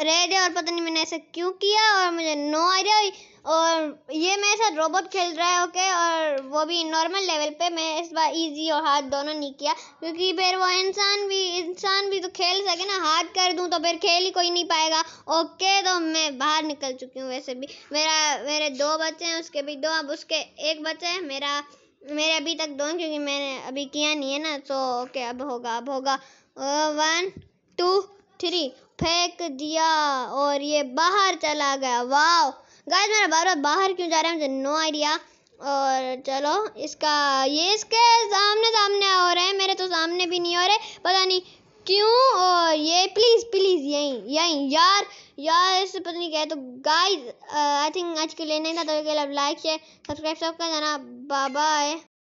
red है और पता नहीं मैंने ऐसा क्यों किया और मुझे नो आइडिया और ये मेरे साथ रोबोट खेल रहा है ओके और वो भी नॉर्मल लेवल पे मैं इस बार इजी और हार्ड दोनों नहीं किया क्योंकि फिर वो इंसान भी इंसान भी तो खेल सके ना हार्ड कर दूँ तो फिर खेल ही कोई नहीं पाएगा ओके तो मैं बाहर निकल चुकी हूँ वैसे भी मेरा मेरे दो बच्चे हैं उसके भी दो अब उसके एक बच्चे हैं मेरा मेरे अभी तक दो क्योंकि मैंने अभी किया नहीं है ना तो ओके अब होगा अब होगा वन टू थ्री फेंक दिया और ये बाहर चला गया वाह गाइस मेरा बार बार बाहर क्यों जा रहा है मुझे नो आइडिया और चलो इसका ये इसके सामने सामने हो रहे हैं मेरे तो सामने भी नहीं हो रहे पता नहीं क्यों और ये प्लीज़ प्लीज़ यहीं यहीं यार यार इससे पता नहीं क्या है तो गाइस आई थिंक आज के लिए नहीं था तो लाइक शेयर सब्सक्राइब सब कर देना बाय